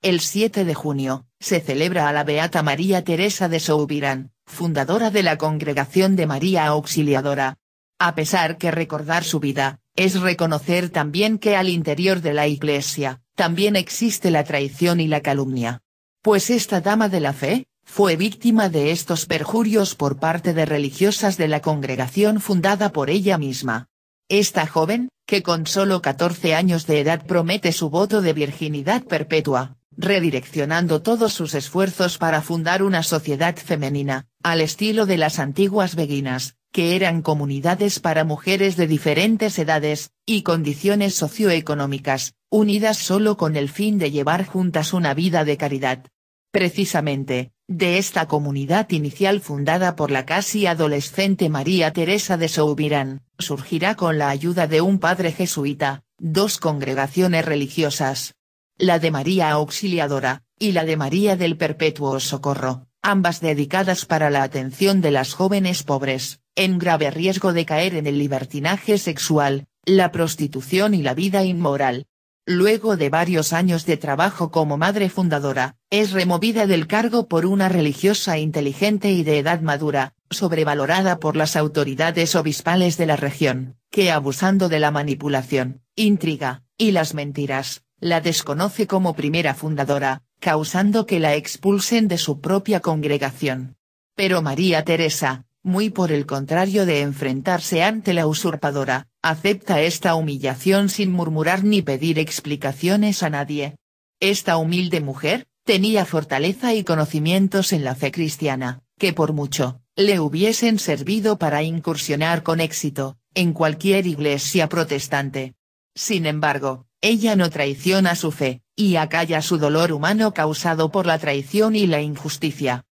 El 7 de junio, se celebra a la Beata María Teresa de Soubirán, fundadora de la Congregación de María Auxiliadora. A pesar que recordar su vida, es reconocer también que al interior de la Iglesia, también existe la traición y la calumnia. Pues esta dama de la fe, fue víctima de estos perjurios por parte de religiosas de la congregación fundada por ella misma. Esta joven, que con solo 14 años de edad promete su voto de virginidad perpetua, redireccionando todos sus esfuerzos para fundar una sociedad femenina, al estilo de las antiguas beguinas, que eran comunidades para mujeres de diferentes edades, y condiciones socioeconómicas, unidas solo con el fin de llevar juntas una vida de caridad. Precisamente, de esta comunidad inicial fundada por la casi adolescente María Teresa de Soubirán, surgirá con la ayuda de un padre jesuita, dos congregaciones religiosas, la de María Auxiliadora, y la de María del Perpetuo Socorro, ambas dedicadas para la atención de las jóvenes pobres, en grave riesgo de caer en el libertinaje sexual, la prostitución y la vida inmoral. Luego de varios años de trabajo como madre fundadora, es removida del cargo por una religiosa inteligente y de edad madura, sobrevalorada por las autoridades obispales de la región, que abusando de la manipulación, intriga, y las mentiras, la desconoce como primera fundadora, causando que la expulsen de su propia congregación. Pero María Teresa, muy por el contrario de enfrentarse ante la usurpadora, acepta esta humillación sin murmurar ni pedir explicaciones a nadie. Esta humilde mujer, tenía fortaleza y conocimientos en la fe cristiana, que por mucho, le hubiesen servido para incursionar con éxito, en cualquier iglesia protestante. Sin embargo, ella no traiciona su fe, y acalla su dolor humano causado por la traición y la injusticia.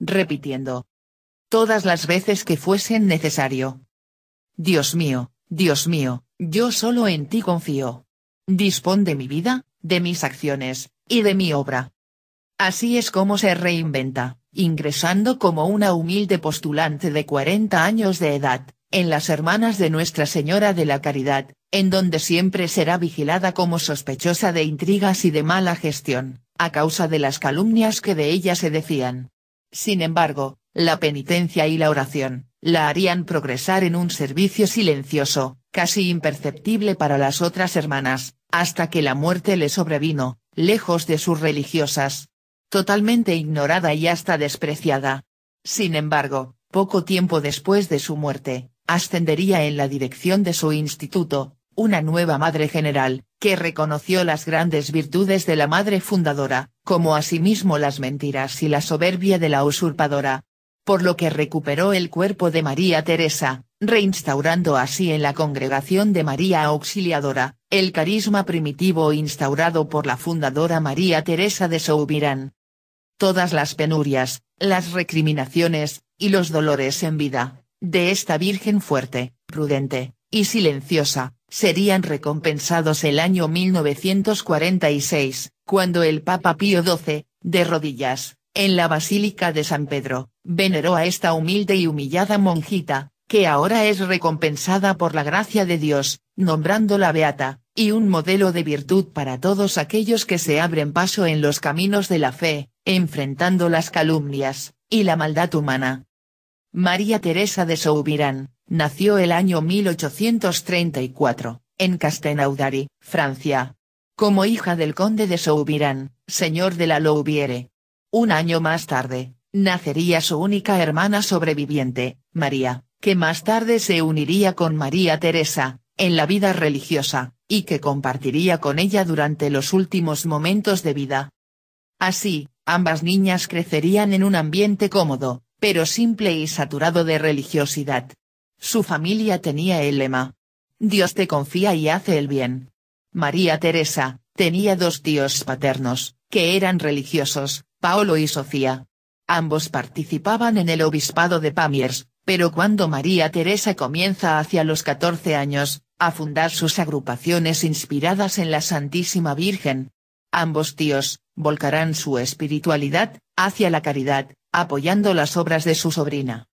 Repitiendo. Todas las veces que fuesen necesario. Dios mío, Dios mío, yo solo en ti confío. Dispón de mi vida, de mis acciones, y de mi obra. Así es como se reinventa, ingresando como una humilde postulante de 40 años de edad, en las Hermanas de Nuestra Señora de la Caridad, en donde siempre será vigilada como sospechosa de intrigas y de mala gestión, a causa de las calumnias que de ella se decían. Sin embargo, la penitencia y la oración, la harían progresar en un servicio silencioso, casi imperceptible para las otras hermanas, hasta que la muerte le sobrevino, lejos de sus religiosas. Totalmente ignorada y hasta despreciada. Sin embargo, poco tiempo después de su muerte, ascendería en la dirección de su instituto, una nueva madre general, que reconoció las grandes virtudes de la madre fundadora, como asimismo las mentiras y la soberbia de la usurpadora. Por lo que recuperó el cuerpo de María Teresa, reinstaurando así en la congregación de María Auxiliadora, el carisma primitivo instaurado por la fundadora María Teresa de Soubirán. Todas las penurias, las recriminaciones, y los dolores en vida, de esta Virgen fuerte, prudente, y silenciosa, serían recompensados el año 1946, cuando el Papa Pío XII, de rodillas, en la Basílica de San Pedro, veneró a esta humilde y humillada monjita, que ahora es recompensada por la gracia de Dios, nombrándola beata, y un modelo de virtud para todos aquellos que se abren paso en los caminos de la fe, enfrentando las calumnias, y la maldad humana. María Teresa de Soubirán Nació el año 1834, en Castenaudary, Francia. Como hija del conde de Soubirán, señor de la Louviere. Un año más tarde, nacería su única hermana sobreviviente, María, que más tarde se uniría con María Teresa, en la vida religiosa, y que compartiría con ella durante los últimos momentos de vida. Así, ambas niñas crecerían en un ambiente cómodo, pero simple y saturado de religiosidad, su familia tenía el lema. Dios te confía y hace el bien. María Teresa, tenía dos tíos paternos, que eran religiosos, Paolo y Sofía. Ambos participaban en el obispado de Pamiers, pero cuando María Teresa comienza hacia los 14 años, a fundar sus agrupaciones inspiradas en la Santísima Virgen. Ambos tíos, volcarán su espiritualidad, hacia la caridad, apoyando las obras de su sobrina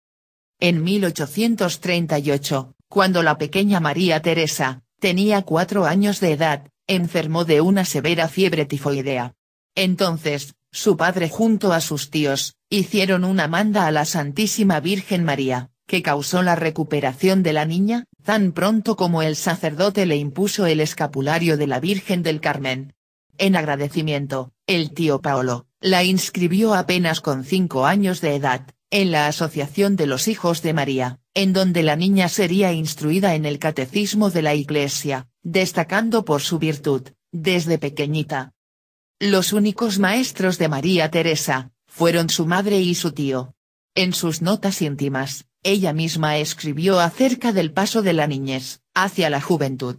en 1838, cuando la pequeña María Teresa, tenía cuatro años de edad, enfermó de una severa fiebre tifoidea. Entonces, su padre junto a sus tíos, hicieron una manda a la Santísima Virgen María, que causó la recuperación de la niña, tan pronto como el sacerdote le impuso el escapulario de la Virgen del Carmen. En agradecimiento, el tío Paolo, la inscribió apenas con cinco años de edad, en la Asociación de los Hijos de María, en donde la niña sería instruida en el catecismo de la Iglesia, destacando por su virtud, desde pequeñita. Los únicos maestros de María Teresa, fueron su madre y su tío. En sus notas íntimas, ella misma escribió acerca del paso de la niñez, hacia la juventud.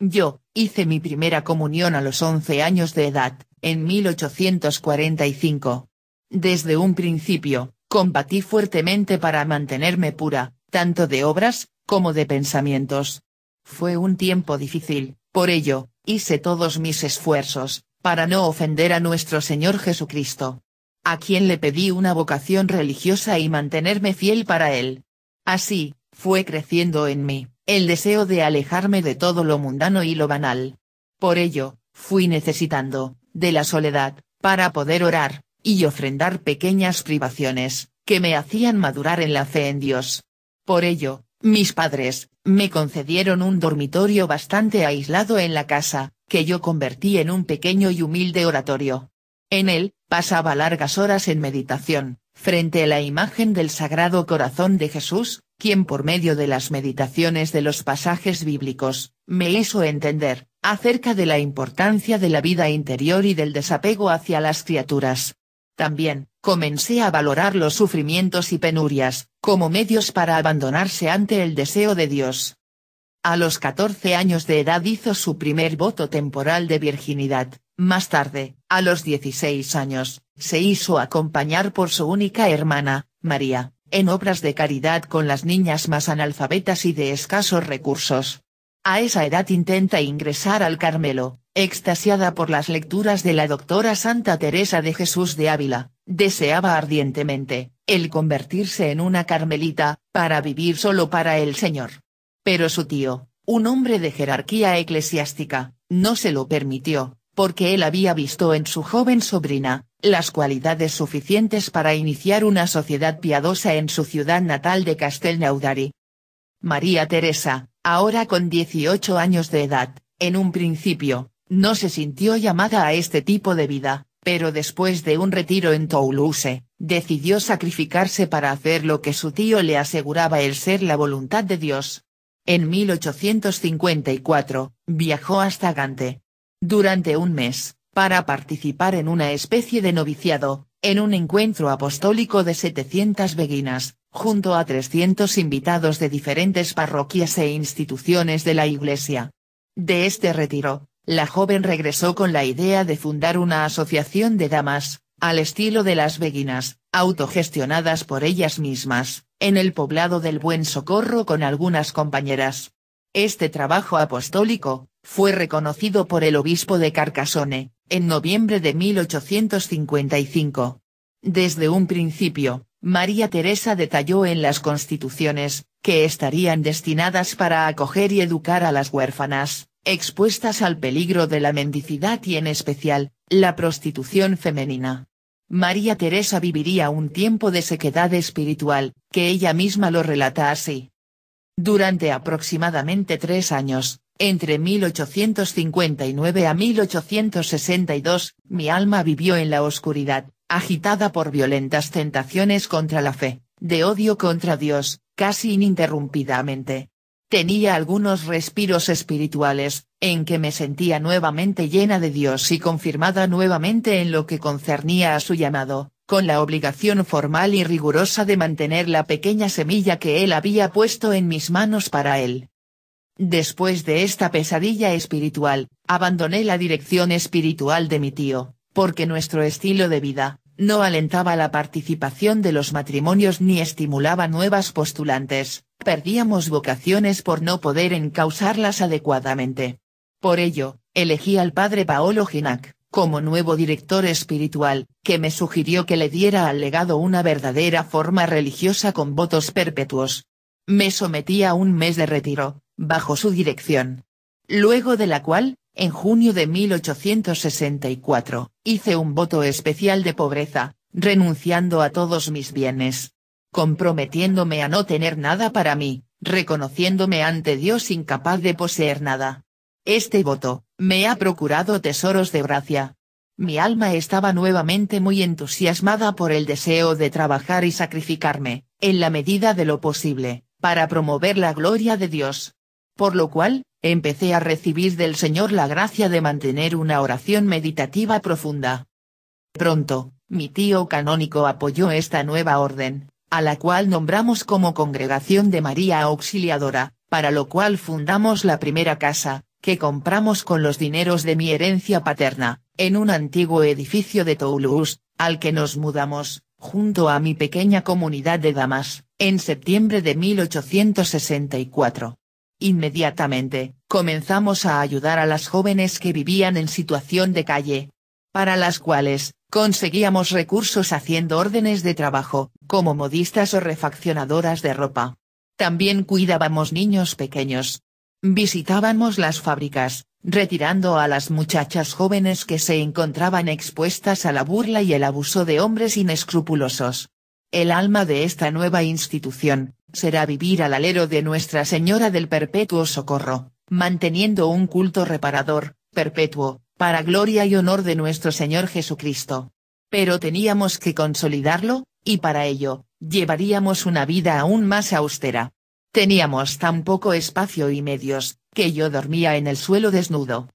Yo, hice mi primera comunión a los 11 años de edad, en 1845. Desde un principio, combatí fuertemente para mantenerme pura, tanto de obras, como de pensamientos. Fue un tiempo difícil, por ello, hice todos mis esfuerzos, para no ofender a nuestro Señor Jesucristo. A quien le pedí una vocación religiosa y mantenerme fiel para él. Así, fue creciendo en mí, el deseo de alejarme de todo lo mundano y lo banal. Por ello, fui necesitando, de la soledad, para poder orar, y ofrendar pequeñas privaciones, que me hacían madurar en la fe en Dios. Por ello, mis padres, me concedieron un dormitorio bastante aislado en la casa, que yo convertí en un pequeño y humilde oratorio. En él, pasaba largas horas en meditación, frente a la imagen del Sagrado Corazón de Jesús, quien por medio de las meditaciones de los pasajes bíblicos, me hizo entender, acerca de la importancia de la vida interior y del desapego hacia las criaturas. También, comencé a valorar los sufrimientos y penurias, como medios para abandonarse ante el deseo de Dios. A los 14 años de edad hizo su primer voto temporal de virginidad, más tarde, a los 16 años, se hizo acompañar por su única hermana, María, en obras de caridad con las niñas más analfabetas y de escasos recursos. A esa edad intenta ingresar al Carmelo, extasiada por las lecturas de la doctora Santa Teresa de Jesús de Ávila, deseaba ardientemente, el convertirse en una carmelita, para vivir solo para el Señor. Pero su tío, un hombre de jerarquía eclesiástica, no se lo permitió, porque él había visto en su joven sobrina, las cualidades suficientes para iniciar una sociedad piadosa en su ciudad natal de Castelnaudari. María Teresa, ahora con 18 años de edad, en un principio, no se sintió llamada a este tipo de vida, pero después de un retiro en Toulouse, decidió sacrificarse para hacer lo que su tío le aseguraba el ser la voluntad de Dios. En 1854, viajó hasta Gante. Durante un mes, para participar en una especie de noviciado, en un encuentro apostólico de 700 beguinas, junto a 300 invitados de diferentes parroquias e instituciones de la Iglesia. De este retiro, la joven regresó con la idea de fundar una asociación de damas, al estilo de las beguinas, autogestionadas por ellas mismas, en el poblado del Buen Socorro con algunas compañeras. Este trabajo apostólico, fue reconocido por el obispo de Carcassonne, en noviembre de 1855. Desde un principio, María Teresa detalló en las constituciones, que estarían destinadas para acoger y educar a las huérfanas, expuestas al peligro de la mendicidad y en especial, la prostitución femenina. María Teresa viviría un tiempo de sequedad espiritual, que ella misma lo relata así. Durante aproximadamente tres años, entre 1859 a 1862, mi alma vivió en la oscuridad, agitada por violentas tentaciones contra la fe, de odio contra Dios, casi ininterrumpidamente. Tenía algunos respiros espirituales, en que me sentía nuevamente llena de Dios y confirmada nuevamente en lo que concernía a su llamado, con la obligación formal y rigurosa de mantener la pequeña semilla que él había puesto en mis manos para él. Después de esta pesadilla espiritual, abandoné la dirección espiritual de mi tío, porque nuestro estilo de vida, no alentaba la participación de los matrimonios ni estimulaba nuevas postulantes, perdíamos vocaciones por no poder encausarlas adecuadamente. Por ello, elegí al padre Paolo Ginac, como nuevo director espiritual, que me sugirió que le diera al legado una verdadera forma religiosa con votos perpetuos. Me sometí a un mes de retiro, bajo su dirección. Luego de la cual, en junio de 1864, hice un voto especial de pobreza, renunciando a todos mis bienes. Comprometiéndome a no tener nada para mí, reconociéndome ante Dios incapaz de poseer nada. Este voto, me ha procurado tesoros de gracia. Mi alma estaba nuevamente muy entusiasmada por el deseo de trabajar y sacrificarme, en la medida de lo posible, para promover la gloria de Dios por lo cual, empecé a recibir del Señor la gracia de mantener una oración meditativa profunda. Pronto, mi tío canónico apoyó esta nueva orden, a la cual nombramos como Congregación de María Auxiliadora, para lo cual fundamos la primera casa, que compramos con los dineros de mi herencia paterna, en un antiguo edificio de Toulouse, al que nos mudamos, junto a mi pequeña comunidad de damas, en septiembre de 1864. Inmediatamente, comenzamos a ayudar a las jóvenes que vivían en situación de calle. Para las cuales, conseguíamos recursos haciendo órdenes de trabajo, como modistas o refaccionadoras de ropa. También cuidábamos niños pequeños. Visitábamos las fábricas, retirando a las muchachas jóvenes que se encontraban expuestas a la burla y el abuso de hombres inescrupulosos. El alma de esta nueva institución, será vivir al alero de Nuestra Señora del Perpetuo Socorro, manteniendo un culto reparador, perpetuo, para gloria y honor de nuestro Señor Jesucristo. Pero teníamos que consolidarlo, y para ello, llevaríamos una vida aún más austera. Teníamos tan poco espacio y medios, que yo dormía en el suelo desnudo.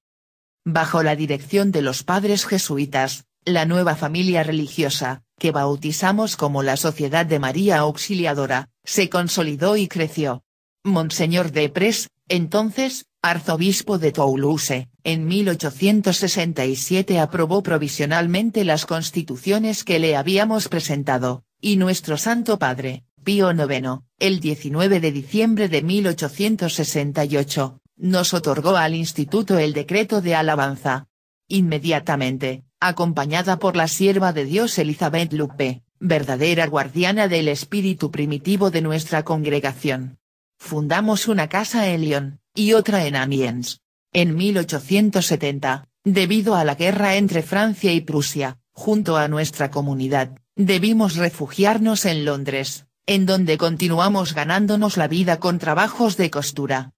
Bajo la dirección de los padres jesuitas, la nueva familia religiosa, que bautizamos como la Sociedad de María Auxiliadora, se consolidó y creció. Monseñor de Pres, entonces, arzobispo de Toulouse, en 1867 aprobó provisionalmente las constituciones que le habíamos presentado, y nuestro Santo Padre, Pío IX, el 19 de diciembre de 1868, nos otorgó al Instituto el decreto de alabanza. Inmediatamente, acompañada por la sierva de Dios Elizabeth Lupe, verdadera guardiana del espíritu primitivo de nuestra congregación. Fundamos una casa en Lyon, y otra en Amiens. En 1870, debido a la guerra entre Francia y Prusia, junto a nuestra comunidad, debimos refugiarnos en Londres, en donde continuamos ganándonos la vida con trabajos de costura.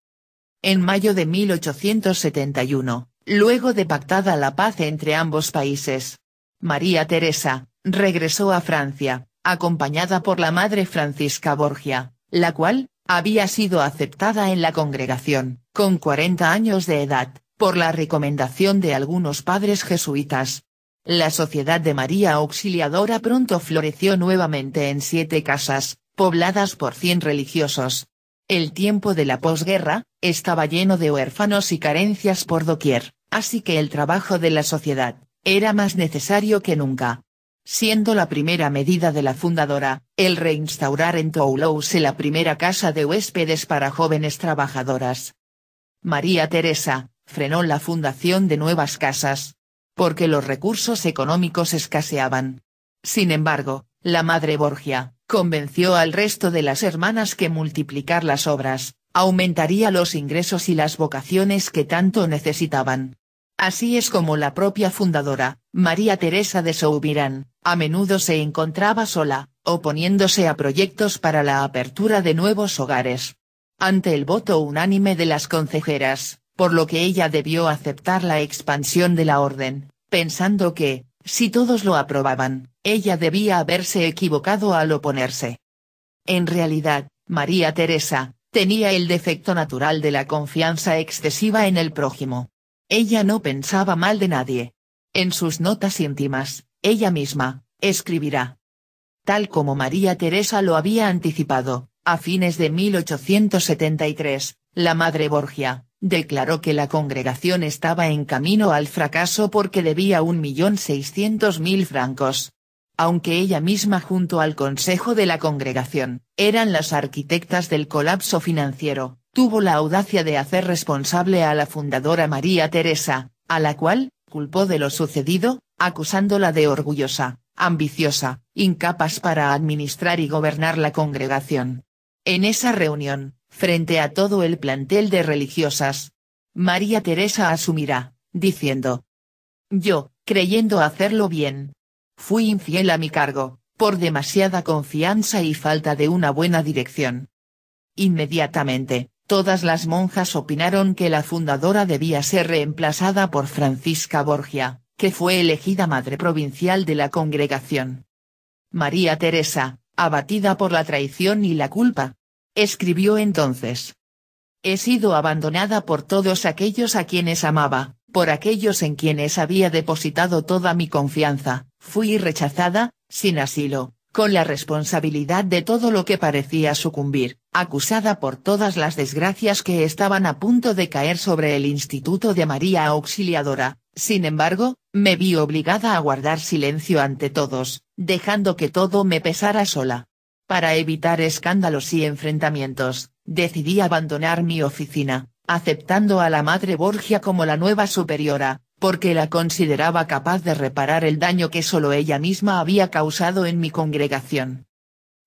En mayo de 1871, luego de pactada la paz entre ambos países. María Teresa, regresó a Francia, acompañada por la madre Francisca Borgia, la cual, había sido aceptada en la congregación, con 40 años de edad, por la recomendación de algunos padres jesuitas. La Sociedad de María Auxiliadora pronto floreció nuevamente en siete casas, pobladas por cien religiosos, el tiempo de la posguerra, estaba lleno de huérfanos y carencias por doquier, así que el trabajo de la sociedad, era más necesario que nunca. Siendo la primera medida de la fundadora, el reinstaurar en Toulouse la primera casa de huéspedes para jóvenes trabajadoras. María Teresa, frenó la fundación de nuevas casas. Porque los recursos económicos escaseaban. Sin embargo, la madre Borgia, convenció al resto de las hermanas que multiplicar las obras, aumentaría los ingresos y las vocaciones que tanto necesitaban. Así es como la propia fundadora, María Teresa de Soubirán, a menudo se encontraba sola, oponiéndose a proyectos para la apertura de nuevos hogares. Ante el voto unánime de las concejeras, por lo que ella debió aceptar la expansión de la orden, pensando que, si todos lo aprobaban, ella debía haberse equivocado al oponerse. En realidad, María Teresa, tenía el defecto natural de la confianza excesiva en el prójimo. Ella no pensaba mal de nadie. En sus notas íntimas, ella misma, escribirá. Tal como María Teresa lo había anticipado, a fines de 1873, la Madre Borgia, declaró que la congregación estaba en camino al fracaso porque debía 1.600.000 francos, aunque ella misma junto al Consejo de la Congregación, eran las arquitectas del colapso financiero, tuvo la audacia de hacer responsable a la fundadora María Teresa, a la cual, culpó de lo sucedido, acusándola de orgullosa, ambiciosa, incapaz para administrar y gobernar la congregación. En esa reunión, frente a todo el plantel de religiosas, María Teresa asumirá, diciendo, Yo, creyendo hacerlo bien, Fui infiel a mi cargo, por demasiada confianza y falta de una buena dirección. Inmediatamente, todas las monjas opinaron que la fundadora debía ser reemplazada por Francisca Borgia, que fue elegida madre provincial de la congregación. María Teresa, abatida por la traición y la culpa. Escribió entonces. He sido abandonada por todos aquellos a quienes amaba, por aquellos en quienes había depositado toda mi confianza, Fui rechazada, sin asilo, con la responsabilidad de todo lo que parecía sucumbir, acusada por todas las desgracias que estaban a punto de caer sobre el Instituto de María Auxiliadora, sin embargo, me vi obligada a guardar silencio ante todos, dejando que todo me pesara sola. Para evitar escándalos y enfrentamientos, decidí abandonar mi oficina, aceptando a la Madre Borgia como la nueva superiora, porque la consideraba capaz de reparar el daño que solo ella misma había causado en mi congregación.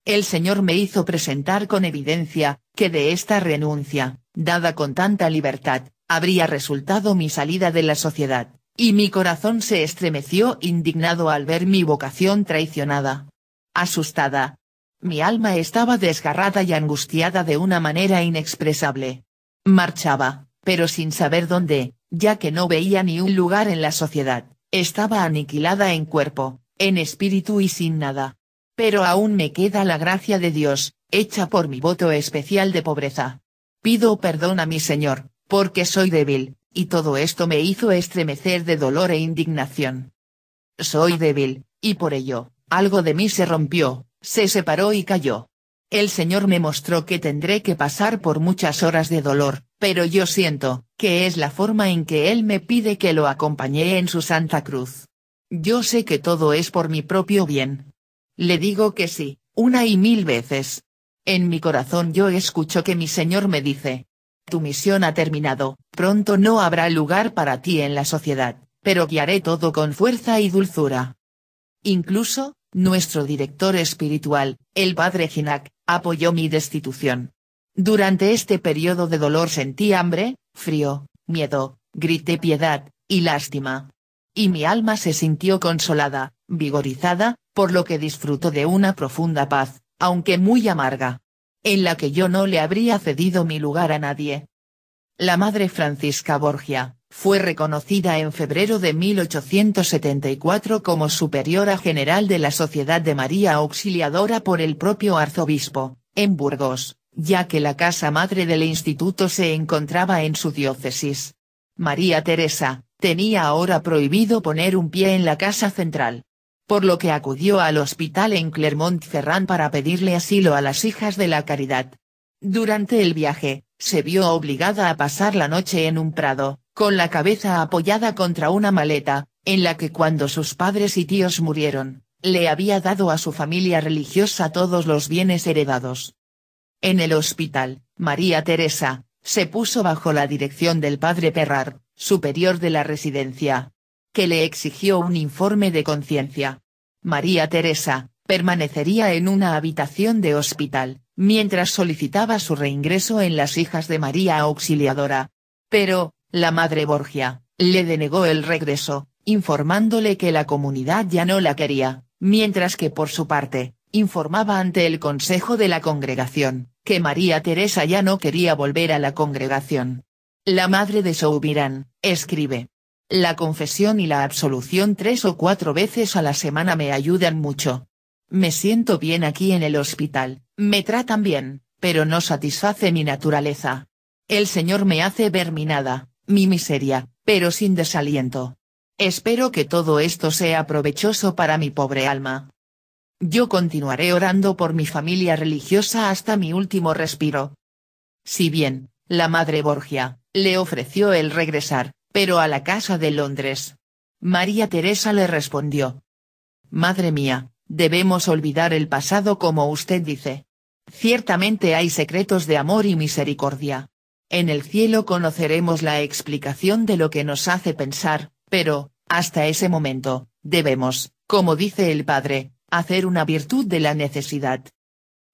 El Señor me hizo presentar con evidencia, que de esta renuncia, dada con tanta libertad, habría resultado mi salida de la sociedad, y mi corazón se estremeció indignado al ver mi vocación traicionada. Asustada. Mi alma estaba desgarrada y angustiada de una manera inexpresable. Marchaba, pero sin saber dónde, ya que no veía ni un lugar en la sociedad, estaba aniquilada en cuerpo, en espíritu y sin nada. Pero aún me queda la gracia de Dios, hecha por mi voto especial de pobreza. Pido perdón a mi Señor, porque soy débil, y todo esto me hizo estremecer de dolor e indignación. Soy débil, y por ello, algo de mí se rompió, se separó y cayó. El Señor me mostró que tendré que pasar por muchas horas de dolor, pero yo siento, que es la forma en que él me pide que lo acompañe en su Santa Cruz. Yo sé que todo es por mi propio bien. Le digo que sí, una y mil veces. En mi corazón yo escucho que mi Señor me dice. Tu misión ha terminado, pronto no habrá lugar para ti en la sociedad, pero guiaré todo con fuerza y dulzura. Incluso, nuestro director espiritual, el padre Ginac, apoyó mi destitución. Durante este periodo de dolor sentí hambre, frío, miedo, grité piedad, y lástima. Y mi alma se sintió consolada, vigorizada, por lo que disfrutó de una profunda paz, aunque muy amarga. En la que yo no le habría cedido mi lugar a nadie. La madre Francisca Borgia, fue reconocida en febrero de 1874 como superiora general de la Sociedad de María Auxiliadora por el propio arzobispo, en Burgos ya que la casa madre del instituto se encontraba en su diócesis. María Teresa, tenía ahora prohibido poner un pie en la casa central. Por lo que acudió al hospital en Clermont-Ferrand para pedirle asilo a las hijas de la caridad. Durante el viaje, se vio obligada a pasar la noche en un prado, con la cabeza apoyada contra una maleta, en la que cuando sus padres y tíos murieron, le había dado a su familia religiosa todos los bienes heredados. En el hospital, María Teresa, se puso bajo la dirección del padre Perrar, superior de la residencia. Que le exigió un informe de conciencia. María Teresa, permanecería en una habitación de hospital, mientras solicitaba su reingreso en las hijas de María Auxiliadora. Pero, la madre Borgia, le denegó el regreso, informándole que la comunidad ya no la quería, mientras que por su parte, informaba ante el Consejo de la Congregación, que María Teresa ya no quería volver a la congregación. La madre de Soubirán, escribe. La confesión y la absolución tres o cuatro veces a la semana me ayudan mucho. Me siento bien aquí en el hospital, me tratan bien, pero no satisface mi naturaleza. El Señor me hace ver mi nada, mi miseria, pero sin desaliento. Espero que todo esto sea provechoso para mi pobre alma, yo continuaré orando por mi familia religiosa hasta mi último respiro. Si bien, la madre Borgia, le ofreció el regresar, pero a la casa de Londres. María Teresa le respondió. Madre mía, debemos olvidar el pasado como usted dice. Ciertamente hay secretos de amor y misericordia. En el cielo conoceremos la explicación de lo que nos hace pensar, pero, hasta ese momento, debemos, como dice el Padre, hacer una virtud de la necesidad.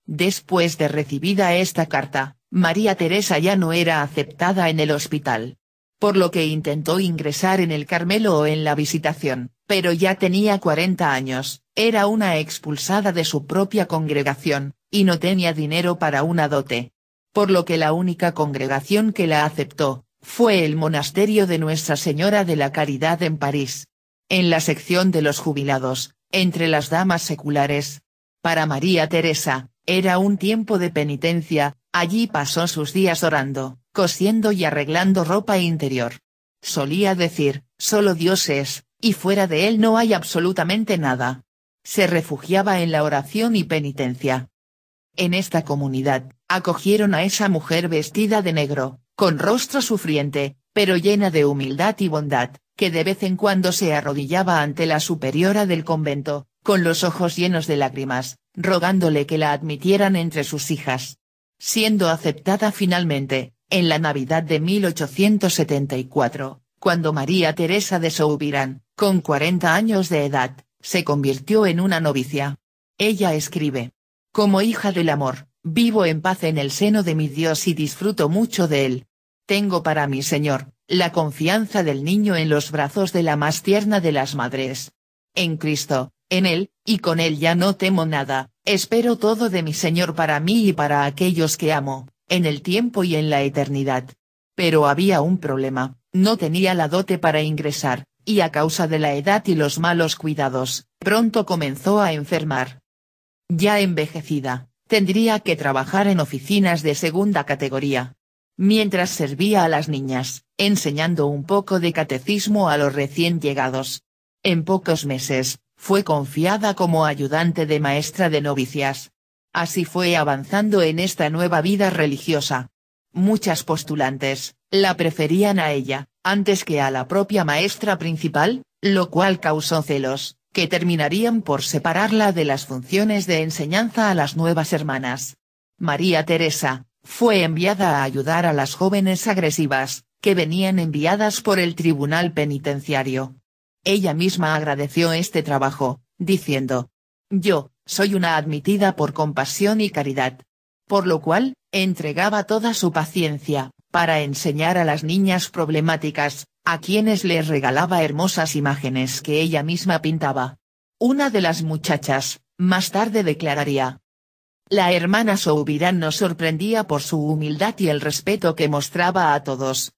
Después de recibida esta carta, María Teresa ya no era aceptada en el hospital. Por lo que intentó ingresar en el Carmelo o en la visitación, pero ya tenía 40 años, era una expulsada de su propia congregación, y no tenía dinero para una dote. Por lo que la única congregación que la aceptó, fue el monasterio de Nuestra Señora de la Caridad en París. En la sección de los jubilados, entre las damas seculares. Para María Teresa, era un tiempo de penitencia, allí pasó sus días orando, cosiendo y arreglando ropa interior. Solía decir, solo Dios es, y fuera de él no hay absolutamente nada. Se refugiaba en la oración y penitencia. En esta comunidad, acogieron a esa mujer vestida de negro, con rostro sufriente, pero llena de humildad y bondad, que de vez en cuando se arrodillaba ante la superiora del convento, con los ojos llenos de lágrimas, rogándole que la admitieran entre sus hijas. Siendo aceptada finalmente, en la Navidad de 1874, cuando María Teresa de Soubirán, con 40 años de edad, se convirtió en una novicia. Ella escribe. Como hija del amor, vivo en paz en el seno de mi Dios y disfruto mucho de él. Tengo para mi Señor, la confianza del niño en los brazos de la más tierna de las madres. En Cristo, en Él, y con Él ya no temo nada, espero todo de mi Señor para mí y para aquellos que amo, en el tiempo y en la eternidad. Pero había un problema, no tenía la dote para ingresar, y a causa de la edad y los malos cuidados, pronto comenzó a enfermar. Ya envejecida, tendría que trabajar en oficinas de segunda categoría, mientras servía a las niñas, enseñando un poco de catecismo a los recién llegados. En pocos meses, fue confiada como ayudante de maestra de novicias. Así fue avanzando en esta nueva vida religiosa. Muchas postulantes, la preferían a ella, antes que a la propia maestra principal, lo cual causó celos, que terminarían por separarla de las funciones de enseñanza a las nuevas hermanas. María Teresa, fue enviada a ayudar a las jóvenes agresivas, que venían enviadas por el tribunal penitenciario. Ella misma agradeció este trabajo, diciendo, Yo, soy una admitida por compasión y caridad. Por lo cual, entregaba toda su paciencia, para enseñar a las niñas problemáticas, a quienes les regalaba hermosas imágenes que ella misma pintaba. Una de las muchachas, más tarde declararía, la hermana Soubirán nos sorprendía por su humildad y el respeto que mostraba a todos.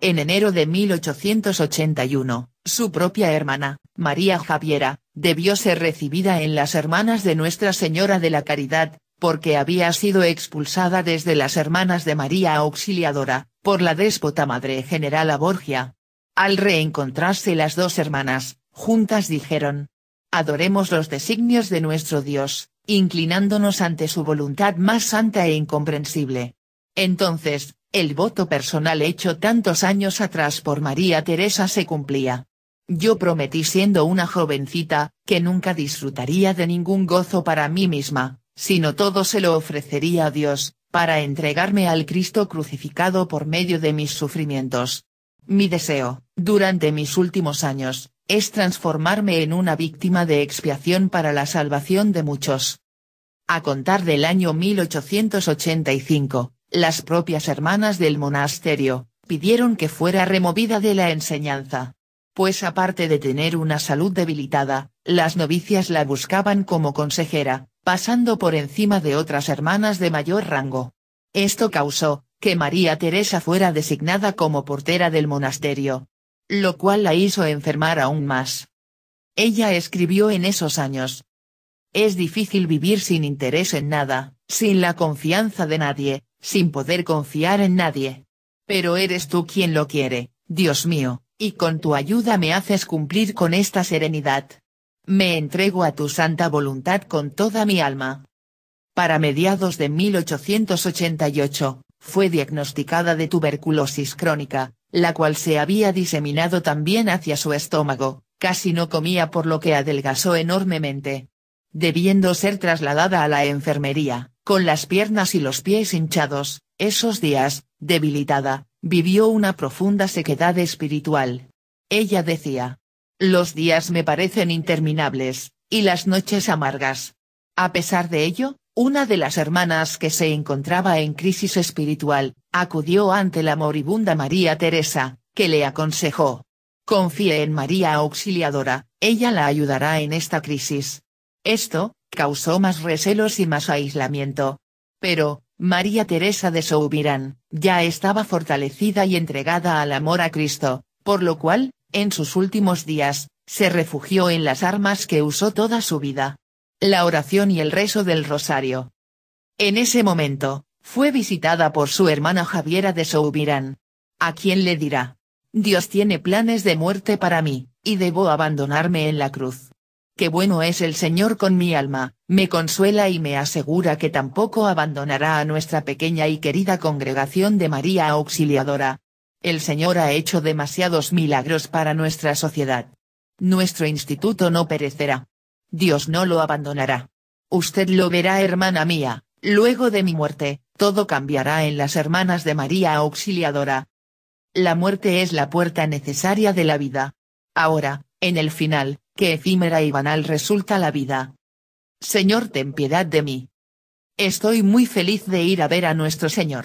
En enero de 1881, su propia hermana, María Javiera, debió ser recibida en las Hermanas de Nuestra Señora de la Caridad, porque había sido expulsada desde las Hermanas de María Auxiliadora, por la déspota Madre General Borgia. Al reencontrarse las dos hermanas, juntas dijeron. Adoremos los designios de nuestro Dios, inclinándonos ante su voluntad más santa e incomprensible. Entonces, el voto personal hecho tantos años atrás por María Teresa se cumplía. Yo prometí siendo una jovencita, que nunca disfrutaría de ningún gozo para mí misma, sino todo se lo ofrecería a Dios, para entregarme al Cristo crucificado por medio de mis sufrimientos. Mi deseo, durante mis últimos años, es transformarme en una víctima de expiación para la salvación de muchos. A contar del año 1885, las propias hermanas del monasterio, pidieron que fuera removida de la enseñanza. Pues aparte de tener una salud debilitada, las novicias la buscaban como consejera, pasando por encima de otras hermanas de mayor rango. Esto causó, que María Teresa fuera designada como portera del monasterio, lo cual la hizo enfermar aún más. Ella escribió en esos años. Es difícil vivir sin interés en nada, sin la confianza de nadie, sin poder confiar en nadie. Pero eres tú quien lo quiere, Dios mío, y con tu ayuda me haces cumplir con esta serenidad. Me entrego a tu santa voluntad con toda mi alma. Para mediados de 1888, fue diagnosticada de tuberculosis crónica, la cual se había diseminado también hacia su estómago, casi no comía por lo que adelgazó enormemente. Debiendo ser trasladada a la enfermería, con las piernas y los pies hinchados, esos días, debilitada, vivió una profunda sequedad espiritual. Ella decía. Los días me parecen interminables, y las noches amargas. A pesar de ello, una de las hermanas que se encontraba en crisis espiritual, acudió ante la moribunda María Teresa, que le aconsejó. Confíe en María Auxiliadora, ella la ayudará en esta crisis. Esto, causó más recelos y más aislamiento. Pero, María Teresa de Soubirán, ya estaba fortalecida y entregada al amor a Cristo, por lo cual, en sus últimos días, se refugió en las armas que usó toda su vida. La oración y el rezo del rosario. En ese momento, fue visitada por su hermana Javiera de Soubirán. ¿A quién le dirá? Dios tiene planes de muerte para mí, y debo abandonarme en la cruz. Qué bueno es el Señor con mi alma, me consuela y me asegura que tampoco abandonará a nuestra pequeña y querida congregación de María Auxiliadora. El Señor ha hecho demasiados milagros para nuestra sociedad. Nuestro instituto no perecerá. Dios no lo abandonará. Usted lo verá, hermana mía, luego de mi muerte, todo cambiará en las hermanas de María Auxiliadora. La muerte es la puerta necesaria de la vida. Ahora, en el final, que efímera y banal resulta la vida. Señor, ten piedad de mí. Estoy muy feliz de ir a ver a nuestro Señor.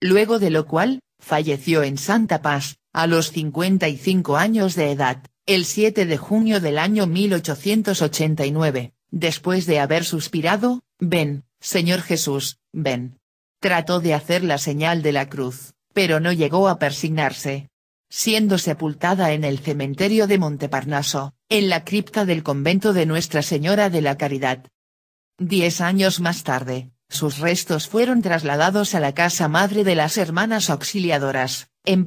Luego de lo cual, falleció en Santa Paz, a los 55 años de edad, el 7 de junio del año 1889, después de haber suspirado, ven, Señor Jesús, ven. Trató de hacer la señal de la cruz, pero no llegó a persignarse. Siendo sepultada en el cementerio de Monteparnaso, en la cripta del convento de Nuestra Señora de la Caridad. Diez años más tarde, sus restos fueron trasladados a la casa madre de las Hermanas Auxiliadoras,